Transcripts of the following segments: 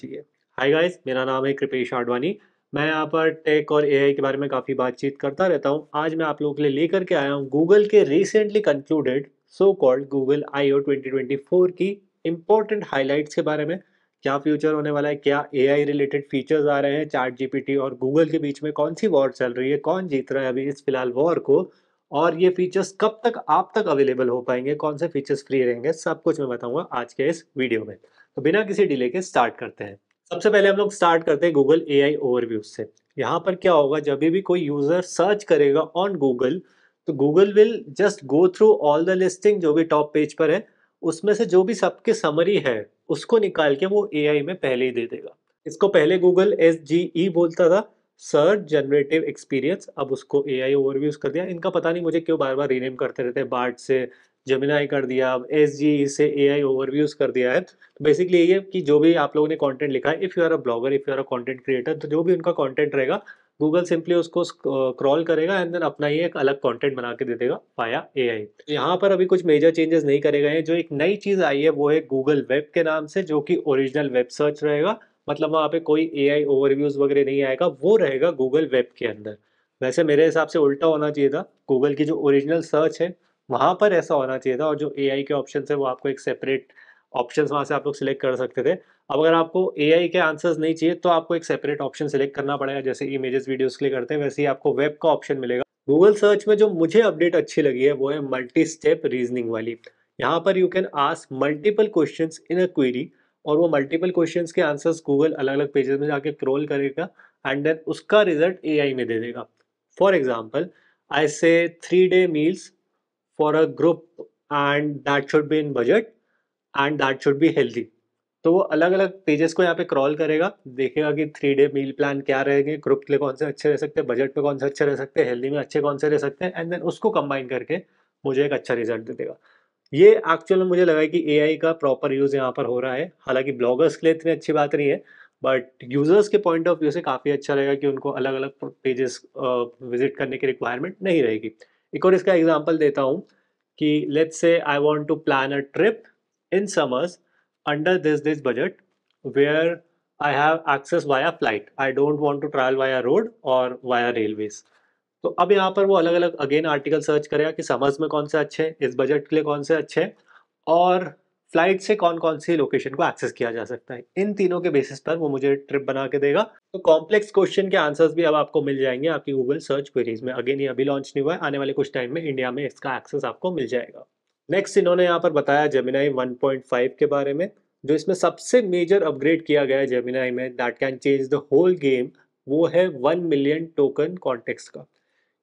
चाहिए hi guys मेरा नाम है कृपेश आडवाणी मैं यहाँ पर टेक और एआई के बारे में काफ़ी बातचीत करता रहता हूँ आज मैं आप लोगों के लिए लेकर के आया हूँ गूगल के recently concluded so called Google I O की इम्पोर्टेंट हाईलाइट्स के बारे में क्या फ्यूचर होने वाला है क्या ए रिलेटेड फीचर्स आ रहे हैं चार्ट जी और गूगल के बीच में कौन सी वॉर चल रही है कौन जीत रहा है अभी इस फिलहाल वॉर को और ये फीचर्स कब तक आप तक अवेलेबल हो पाएंगे कौन से फीचर्स फ्री रहेंगे सब कुछ मैं बताऊंगा आज के इस वीडियो में तो बिना किसी डिले के स्टार्ट करते हैं सबसे पहले हम लोग स्टार्ट करते हैं गूगल ए आई ओवरव्यू से यहाँ पर क्या होगा जब भी कोई यूजर सर्च करेगा ऑन गूगल तो Google will just go through all the listing जो भी टॉप पेज पर है उसमें से जो भी सबके समरी है उसको निकाल के वो ए में पहले ही दे देगा इसको पहले गूगल एस जी ई बोलता था सर्च जनरेटिव एक्सपीरियंस अब उसको ए आई ओवरव्यूज कर दिया इनका पता नहीं मुझे क्यों बार बार रीनेम करते रहते हैं बार्ट से जमिनाई कर दिया अब एस जी इसे ए आई ओवरव्यूज कर दिया है तो बेसिकली ये कि जो भी आप लोगों ने कंटेंट लिखा है if you are a blogger if you are a content creator तो जो भी उनका कंटेंट रहेगा गूगल सिंपली उसको क्रॉल करेगा एंड देन अपना ही एक अलग कंटेंट बना के दे देगा पाया ए आई यहाँ पर अभी कुछ मेजर चेंजेस नहीं करे गए हैं जो एक नई चीज़ आई है वो है गूगल वेब के नाम से जो कि ओरिजिनल वेब सर्च रहेगा मतलब वहाँ पे कोई ए आई ओवरव्यूज़ वगैरह नहीं आएगा वो रहेगा गूगल वेब के अंदर वैसे मेरे हिसाब से उल्टा होना चाहिए था गूगल की जो ओरिजिनल सर्च है वहाँ पर ऐसा होना चाहिए था और जो ए के ऑप्शन है वो आपको एक सेपरेट ऑप्शन वहाँ से आप लोग सिलेक्ट कर सकते थे अब अगर आपको ए के आंसर्स नहीं चाहिए तो आपको एक सेपरेट ऑप्शन सिलेक्ट करना पड़ेगा जैसे इमेजेस वीडियोस के लिए करते हैं वैसे ही आपको वेब का ऑप्शन मिलेगा गूगल सर्च में जो मुझे अपडेट अच्छी लगी है वो है मल्टी स्टेप रीजनिंग वाली यहाँ पर you can ask multiple question in a query और वो मल्टीपल क्वेश्चन के आंसर्स गूगल अलग अलग पेजेस में जाके क्रोल करेगा एंड देन उसका रिजल्ट ए में दे देगा for example I say three day meals for a group and that should be in budget and that should be healthy तो वो अलग अलग पेजेस को यहाँ पे क्रॉल करेगा देखेगा कि थ्री डे मील प्लान क्या रहेंगे ग्रुप के लिए कौन से अच्छे रह सकते हैं बजट पे कौन से अच्छे रह सकते हैं हेल्दी में अच्छे कौन से रह सकते हैं एंड देन उसको कंबाइन करके मुझे एक अच्छा रिजल्ट दे देगा ये एक्चुअल में मुझे लगा कि ए का प्रॉपर यूज़ यहाँ पर हो रहा है हालांकि ब्लॉगर्स के लिए इतनी अच्छी बात नहीं है बट यूज़र्स के पॉइंट ऑफ व्यू से काफ़ी अच्छा रहेगा कि उनको अलग अलग पेजेस विजिट करने की रिक्वायरमेंट नहीं रहेगी एक और इसका एग्जाम्पल देता हूँ कि let's say I want to plan a trip in summers under this this budget where I have access via flight I don't want to travel via road और वाया रेलवेज तो अब यहाँ पर वो अलग अलग अगेन आर्टिकल सर्च करेगा कि समर्स में कौन से अच्छे हैं इस बजट के लिए कौन से अच्छे हैं और फ्लाइट से कौन कौन सी लोकेशन को एक्सेस किया जा सकता है इन तीनों के बेसिस पर वो मुझे ट्रिप बना के देगा तो कॉम्प्लेक्स क्वेश्चन के आंसर्स भी अब आपको मिल जाएंगे आपकी गूगल सर्च क्वेरीज में अगेन ये अभी लॉन्च नहीं हुआ है आने वाले कुछ टाइम में इंडिया में इसका एक्सेस आपको मिल जाएगा नेक्स्ट इन्होंने यहाँ पर बताया जेमिनाई 1.5 के बारे में जो इसमें सबसे मेजर अपग्रेड किया गया है जेमिनाई में that can change the whole game वो है वन मिलियन टोकन कॉन्टेक्स का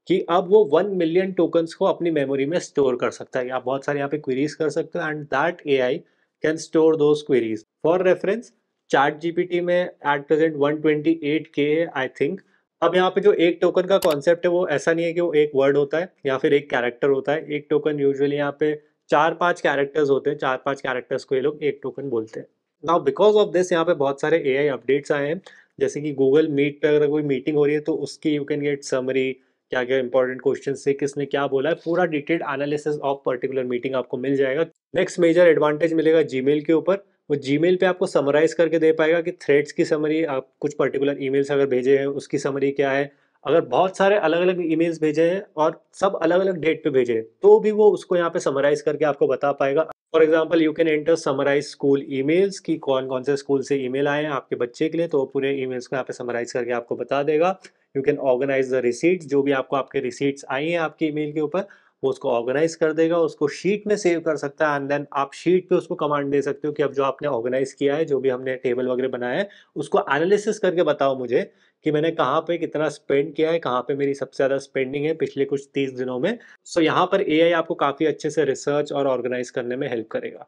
कि अब वो वन मिलियन टोकन्स को अपनी मेमोरी में स्टोर कर सकता है आप बहुत सारे यहाँ पे क्वेरीज कर सकते हो and that A I can store those queries for reference chat GPT में एट प्रेजेंट 128 के है आई थिंक अब यहाँ पे जो एक टोकन का कॉन्सेप्ट है वो ऐसा नहीं है कि वो एक वर्ड होता है या फिर एक कैरेक्टर होता है एक टोकन यूजुअली यहाँ पे चार पांच कैरेक्टर्स होते हैं चार पांच कैरेक्टर्स को ये लोग एक टोकन बोलते हैं नाउ बिकॉज ऑफ दिस यहाँ पे बहुत सारे ए अपडेट्स आए हैं जैसे कि गूगल मीट पर अगर कोई मीटिंग हो रही है तो उसकी यू कैन गेट समरी क्या क्या इंपॉर्टेंट क्वेश्चन से किसने क्या बोला है पूरा detailed analysis of particular meeting आपको मिल जाएगा नेक्स्ट मेजर एडवांटेज मिलेगा जीमेल के ऊपर वो जी पे आपको समराइज करके दे पाएगा कि थ्रेड्स की समरी आप कुछ पर्टिकुलर ई अगर भेजे हैं उसकी समरी क्या है अगर बहुत सारे अलग अलग ईमेल्स भेजे हैं और सब अलग अलग डेट पे भेजे हैं तो भी वो उसको यहाँ पे समराइज करके आपको बता पाएगा for example you can enter summarise school emails की कौन कौन से स्कूल से मेल आए हैं आपके बच्चे के लिए तो पूरे मेल्स को यहाँ पे समराइज करके आपको बता देगा you can organise the receipts जो भी आपको आपके रिसीट्स आई हैं आपके मेल के ऊपर वो उसको ऑर्गेनाइज कर देगा उसको शीट में सेव कर सकता है एंड देन आप शीट पे उसको कमांड दे सकते हो कि अब जो आपने ऑर्गेनाइज किया है जो भी हमने टेबल वगैरह बनाया है उसको एनालिसिस करके बताओ मुझे कि मैंने कहाँ पे कितना स्पेंड किया है कहाँ पे मेरी सबसे ज़्यादा स्पेंडिंग है पिछले कुछ तीस दिनों में सो so, यहाँ पर ए आपको काफ़ी अच्छे से रिसर्च और ऑर्गेनाइज करने में हेल्प करेगा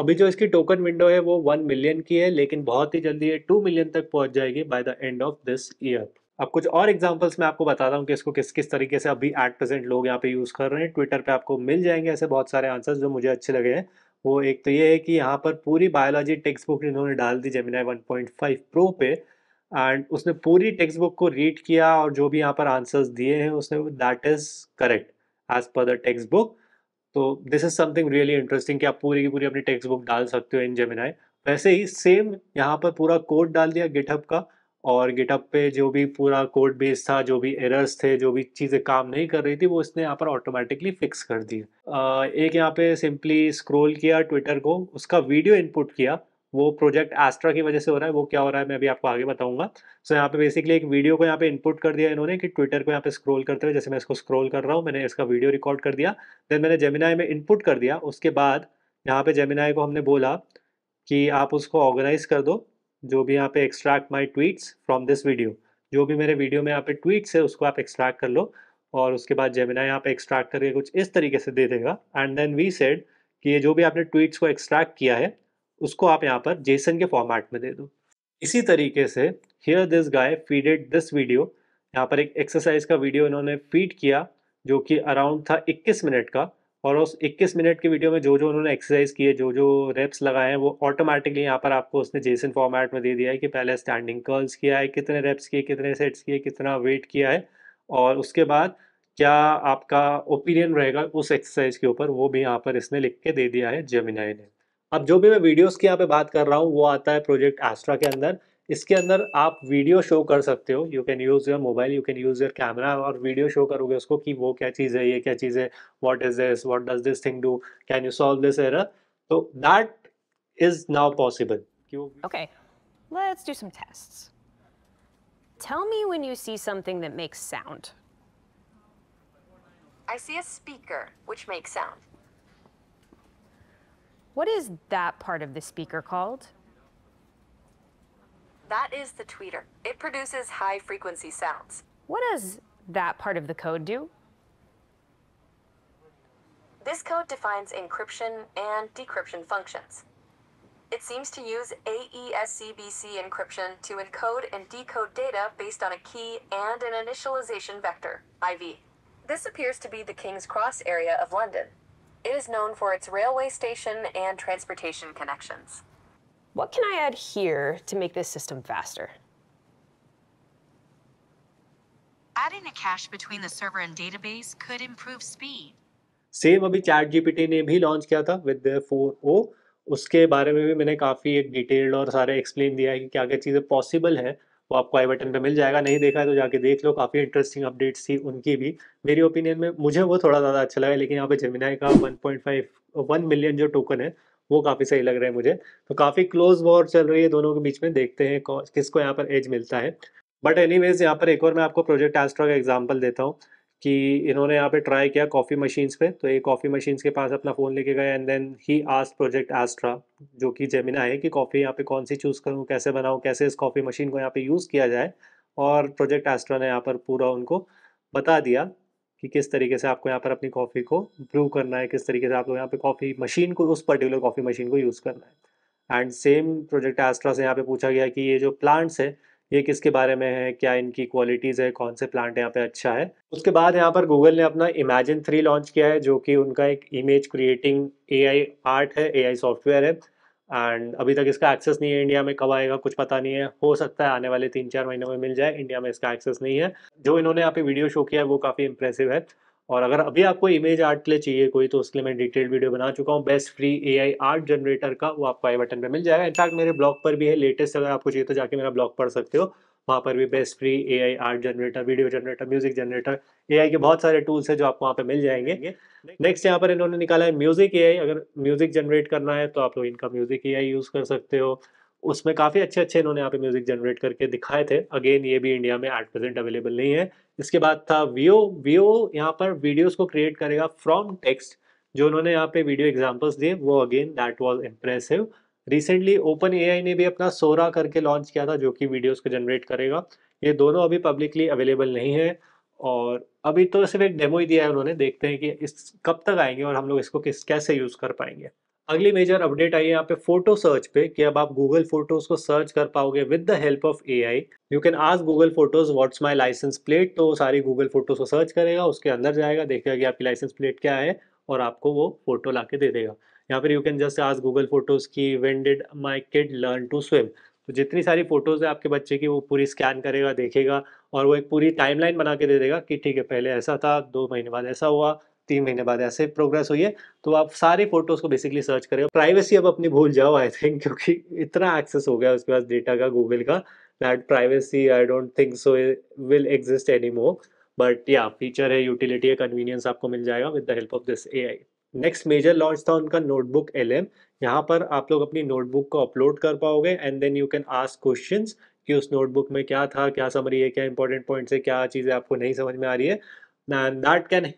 अभी जो इसकी टोकन विंडो है वो वन मिलियन की है लेकिन बहुत ही जल्दी ये टू मिलियन तक पहुँच जाएगी by the end of this year अब कुछ और एग्जांपल्स मैं आपको बताता हूँ कि इसको किस किस तरीके से अभी एट प्रेजेंट लोग यहाँ पे यूज़ कर रहे हैं ट्विटर पे आपको मिल जाएंगे ऐसे बहुत सारे आंसर्स जो मुझे अच्छे लगे हैं वो एक तो ये है कि यहाँ पर पूरी बायोलॉजी टेक्स्ट बुक इन्होंने डाल दी जेमिनाई 1.5 प्रो पे एंड उसने पूरी टेक्स्ट बुक को रीड किया और जो भी यहाँ पर आंसर्स दिए हैं उसने that is correct as per the textbook तो this is something really interesting कि आप पूरी की पूरी अपनी टेक्स्ट बुक डाल सकते हो इन जेमिनाई वैसे ही सेम यहाँ पर पूरा कोड डाल दिया गिटहब का और गिटअप पे जो भी पूरा कोड बेस था जो भी एरर्स थे जो भी चीज़ें काम नहीं कर रही थी वो इसने यहाँ पर ऑटोमेटिकली फिक्स कर दी एक यहाँ पे सिंपली स्क्रॉल किया ट्विटर को उसका वीडियो इनपुट किया वो प्रोजेक्ट एस्ट्रा की वजह से हो रहा है वो क्या हो रहा है मैं अभी आपको आगे बताऊंगा सो so, यहाँ पे बेसिकली एक वीडियो को यहाँ पे इनपुट कर दिया इन्होंने कि ट्विटर को यहाँ पे स्क्रॉल करते हुए जैसे मैं इसको स्क्रॉल कर रहा हूँ मैंने इसका वीडियो रिकॉर्ड कर दिया देन मैंने जेमिनाई में इनपुट कर दिया उसके बाद यहाँ पे जेमिनाई को हमने बोला कि आप उसको ऑर्गेनाइज कर दो जो भी यहाँ पे extract my tweets from this video जो भी मेरे वीडियो में यहाँ पे ट्वीट्स है उसको आप एक्सट्रैक्ट कर लो और उसके बाद जेमिना यहाँ पे एक्सट्रैक्ट करके कुछ इस तरीके से दे देगा एंड देन वी सेड कि ये जो भी आपने ट्वीट्स को एक्सट्रैक्ट किया है उसको आप यहाँ पर जेसन के फॉर्मेट में दे दो इसी तरीके से here this guy feeded this video यहाँ पर एक एक्सरसाइज का वीडियो इन्होंने फीड किया जो कि अराउंड था 21 मिनट का और उस 21 मिनट की वीडियो में जो जो उन्होंने एक्सरसाइज किए जो जो रेप्स लगाए हैं वो ऑटोमेटिकली यहाँ पर आपको उसने जेसन फॉर्मेट में दे दिया है कि पहले स्टैंडिंग कर्ल्स किया है कितने रेप्स किए कितने सेट्स किए कितना वेट किया है और उसके बाद क्या आपका ओपिनियन रहेगा उस एक्सरसाइज के ऊपर वो भी यहाँ पर इसने लिख के दे दिया है जेमिनाई ने अब जो भी मैं वीडियोज़ की यहाँ पर बात कर रहा हूँ वो आता है प्रोजेक्ट एस्ट्रा के अंदर इसके अंदर आप वीडियो शो कर सकते हो you can use your mobile you can use your camera और वीडियो शो करोगे उसको कि वो क्या चीज़ है ये क्या चीज़ है what is this what does this thing do can you solve this error तो that is now possible okay let's do some tests tell me when you see something that makes sound I see a speaker which makes sound what is that speaker called That is the tweeter. It produces high frequency sounds. What does that part of the code do? This code defines encryption and decryption functions. It seems to use AESCBC encryption to encode and decode data based on a key and an initialization vector, IV. This appears to be the King's Cross area of London. It is known for its railway station and transportation connections. What can I add here to make this system faster? Adding a cache between the server and database could improve speed. Same अभी ChatGPT ने भी launch किया था with four ओ उसके बारे में भी मैंने काफ़ी एक डिटेल्ड और सारे एक्सप्लेन दिया है कि क्या क्या चीज़ें पॉसिबल हैं वो आपको आई बटन पर मिल जाएगा नहीं देखा है तो जाके देख लो काफ़ी इंटरेस्टिंग अपडेट्स थी उनकी भी मेरी ओपिनियन में मुझे वो थोड़ा ज़्यादा अच्छा लगा लेकिन यहाँ पे जमीनाई का 1.5 1 मिलियन जो टोकन है वो काफ़ी सही लग रहे हैं मुझे तो काफ़ी क्लोज वॉर चल रही है दोनों के बीच में देखते हैं किसको यहाँ पर एज मिलता है बट वेज यहाँ पर एक और मैं आपको प्रोजेक्ट एस्ट्रा का एग्जाम्पल देता हूँ कि इन्होंने यहाँ पे ट्राई किया कॉफ़ी मशीन्स पे तो ये कॉफ़ी मशीन्स के पास अपना फ़ोन लेके गए and then he asked project Astra जो कि जेमिना है कि कॉफ़ी यहाँ पे कौन सी चूज़ करूँ कैसे बनाऊँ कैसे इस कॉफ़ी मशीन को यहाँ पे यूज़ किया जाए और प्रोजेक्ट एस्ट्रा ने यहाँ पर पूरा उनको बता दिया कि किस तरीके से आपको यहाँ पर अपनी कॉफ़ी को ब्रू करना है किस तरीके से आप लोग यहाँ पे कॉफ़ी मशीन को उस पर्टिकुलर कॉफ़ी मशीन को यूज़ करना है एंड सेम प्रोजेक्ट एस्ट्रा से यहाँ पे पूछा गया कि ये जो प्लांट्स है ये किसके बारे में है क्या इनकी क्वालिटीज़ है कौन से प्लांट यहाँ पे अच्छा है उसके बाद यहाँ पर गूगल ने अपना इमेजिन थ्री लॉन्च किया है जो कि उनका एक इमेज क्रिएटिंग ए आर्ट है ए सॉफ्टवेयर है एंड अभी तक इसका एक्सेस नहीं है इंडिया में कब आएगा कुछ पता नहीं है हो सकता है आने वाले तीन चार महीनों में मिल जाए इंडिया में इसका एक्सेस नहीं है जो इन्होंने यहाँ पे वीडियो शो किया है वो काफ़ी इंप्रेसिव है और अगर अभी आपको इमेज आर्ट के लिए चाहिए कोई तो उसके लिए मैं डिटेल वीडियो बना चुका हूँ best free A art generator का वो आपको आई बटन पर मिल जाएगा इनफैक्ट मेरे ब्लॉग पर भी है लेटेस्ट अगर आपको चाहिए तो जाके मेरा ब्लॉग पढ़ सकते हो वहाँ पर भी best free A I art generator video generator music generator A I के बहुत सारे टूल्स हैं जो आपको वहाँ पे मिल जाएंगे नेक्स्ट यहाँ पर इन्होंने निकाला है म्यूजिक ए आई अगर म्यूजिक जनरेट करना है तो आप लोग इनका म्यूजिक ए आई यूज़ कर सकते हो उसमें काफ़ी अच्छे अच्छे इन्होंने यहाँ पे म्यूजिक जनरेट करके दिखाए थे अगेन ये भी इंडिया में एट प्रेजेंट अवेलेबल नहीं है इसके बाद था वीओ वीओ यहाँ पर वीडियोज को क्रिएट करेगा फ्रॉम टेक्स्ट जो उन्होंने यहाँ पे वीडियो एग्जाम्पल्स दिए वो again that was impressive recently open A ने भी अपना सोरा करके लॉन्च किया था जो कि वीडियोज़ को जनरेट करेगा ये दोनों अभी पब्लिकली अवेलेबल नहीं है और अभी तो सिर्फ एक डेमो ही दिया है उन्होंने देखते हैं कि इस कब तक आएंगे और हम लोग इसको किस कैसे यूज़ कर पाएंगे अगली मेजर अपडेट आई है यहाँ पे फोटो सर्च पे कि अब आप गूगल फोटोज को सर्च कर पाओगे with the help of A I you can ask Google Photos what's my licence plate तो सारी गूगल फोटोज को सर्च करेगा उसके अंदर जाएगा देखेगा कि आपकी लाइसेंस प्लेट क्या है और आपको वो फोटो ला के दे देगा यहाँ पर you can just ask Google Photos की when did my kid learn to swim तो जितनी सारी फोटोज़ है आपके बच्चे की वो पूरी स्कैन करेगा देखेगा और वो एक पूरी टाइमलाइन बना के दे देगा कि ठीक है पहले ऐसा था दो महीने बाद ऐसा हुआ तीन महीने बाद ऐसे प्रोग्रेस हुई है तो आप सारी फोटोज़ को बेसिकली सर्च करेगा प्राइवेसी अब अपनी भूल जाओ आई थिंक क्योंकि इतना एक्सेस हो गया उसके पास डेटा का गूगल का that privacy I don't think so will exist any more but या फीचर है यूटिलिटी है कन्वीनियंस आपको मिल जाएगा with the help of this A I next major launch था उनका नोटबुक एल एम यहाँ पर आप लोग अपनी नोटबुक को अपलोड कर पाओगे and then you can ask question कि उस नोटबुक में क्या था क्या समरी है क्या इंपॉर्टेंट पॉइंट्स है क्या चीज़ें आपको नहीं समझ में आ रही है and that can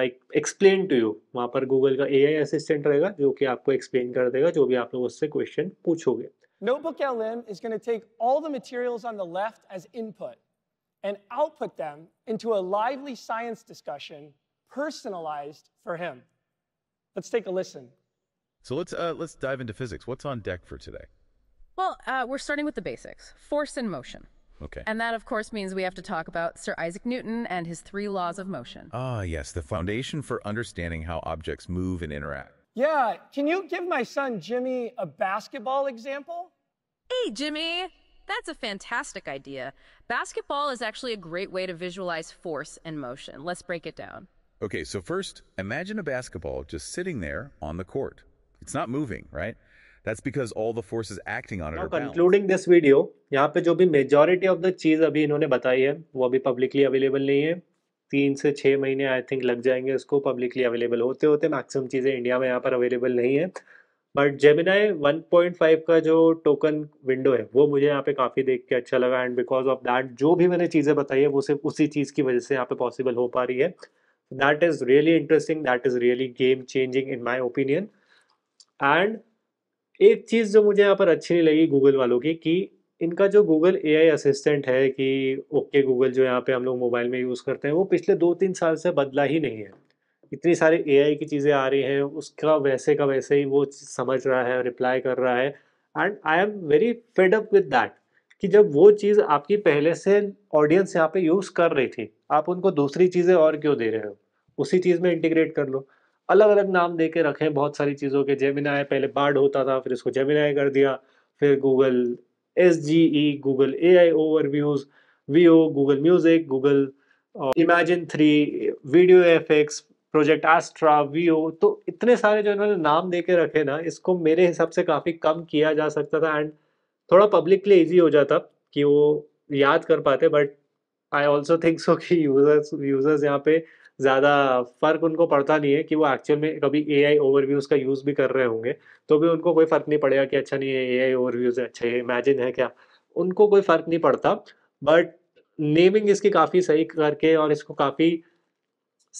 like explain to you वहाँ पर गूगल का ए आई असिस्टेंट रहेगा जो कि आपको एक्सप्लेन कर देगा जो भी आप लोग उससे क्वेश्चन पूछोगे Notebook LM is going to take all the materials on the left as input and output them into a lively science discussion personalized for him. Let's take a listen. So let's uh, let's dive into physics. What's on deck for today? Well, uh, we're starting with the basics: force and motion. Okay. And that, of course, means we have to talk about Sir Isaac Newton and his three laws of motion. Ah, yes, the foundation for understanding how objects move and interact. Yeah, can you give my son Jimmy a basketball example? Hey, Jimmy! That's a fantastic idea. Basketball is actually a great way to visualize force and motion. Let's break it down. Okay, so first, imagine a basketball just sitting there on the court. It's not moving, right? That's because all the forces acting on it Now are balanced. concluding this video, यहाँ पे जो भी majority of the चीज़ अभी इन्होंने बताई है वो अभी publicly available नहीं है तीन से छः महीने आई थिंक लग जाएंगे इसको पब्लिकली अवेलेबल होते होते मैक्सिमम चीज़ें इंडिया में यहाँ पर अवेलेबल नहीं है बट जेमिनाई 1.5 का जो टोकन विंडो है वो मुझे यहाँ पे काफ़ी देख के अच्छा लगा एंड बिकॉज ऑफ दैट जो भी मैंने चीज़ें बताई है वो सिर्फ उसी चीज़ की वजह से यहाँ पे पॉसिबल हो पा रही है that is really interesting that is really game changing in my opinion and एक चीज़ जो मुझे यहाँ पर अच्छी नहीं लगी गूगल वालों की कि इनका जो गूगल ए आई असिस्टेंट है कि ओके गूगल जो यहाँ पे हम लोग मोबाइल में यूज़ करते हैं वो पिछले दो तीन साल से बदला ही नहीं है इतनी सारी ए आई की चीज़ें आ रही हैं उसका वैसे का वैसे ही वो समझ रहा है रिप्लाई कर रहा है and I am very fed up with that कि जब वो चीज़ आपकी पहले से ऑडियंस यहाँ पे यूज़ कर रही थी आप उनको दूसरी चीज़ें और क्यों दे रहे हो उसी चीज़ में इंटीग्रेट कर लो अलग अलग नाम दे के रखें बहुत सारी चीज़ों के जेमिनाय पहले बार्ड होता था फिर इसको जेमिनाय कर दिया फिर Google S G E Google A I overviews V O Google music Google Imagen three video F X project V Veo तो इतने सारे जो इन्होंने नाम दे के रखे ना इसको मेरे हिसाब से काफ़ी कम किया जा सकता था एंड थोड़ा पब्लिक के लिए ईजी हो जाता कि वो याद कर पाते but I also think so कि यूजर्स यूजर्स यहाँ पे ज़्यादा फ़र्क उनको पड़ता नहीं है कि वो एक्चुअल में कभी ए आई ओवरव्यूज़ का यूज़ भी कर रहे होंगे तो भी उनको कोई फ़र्क नहीं पड़ेगा कि अच्छा नहीं है ए आई ओवरव्यूज़ है अच्छा ये इमेजिन है क्या उनको कोई फ़र्क नहीं पड़ता बट नेमिंग इसकी काफ़ी सही करके और इसको काफ़ी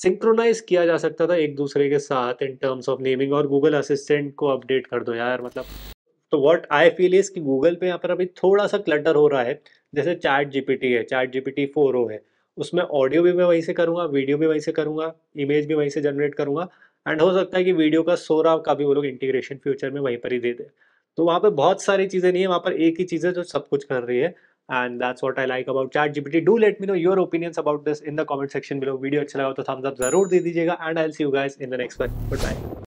सिंक्रोनाइज किया जा सकता था एक दूसरे के साथ इन टर्म्स ऑफ नेमिंग और गूगल असिस्टेंट को अपडेट कर दो यार मतलब तो व्हाट आई फील इज कि गूगल पे यहाँ पर अभी थोड़ा सा क्लटर हो रहा है जैसे चैट जीपीटी है चैट जीपीटी फोर ओ है उसमें ऑडियो भी मैं वहीं से करूँगा वीडियो भी वहीं से करूँगा इमेज भी वहीं से जनरेट करूँगा एंड हो सकता है कि वीडियो का सोरा का भी वो लोग इंटीग्रेशन फ्यूचर में वहीं पर ही दे दें तो वहाँ पर बहुत सारी चीज़ें नहीं है वहाँ पर एक ही चीज़ है जो सब कुछ कर रही है and that's what I like about ChatGPT. Do let me know your opinions about this in the comment section below. Video अच्छा लगा तो thumbs up जरूर दे दीजिएगा and I'll see you guys in the next one. Goodbye.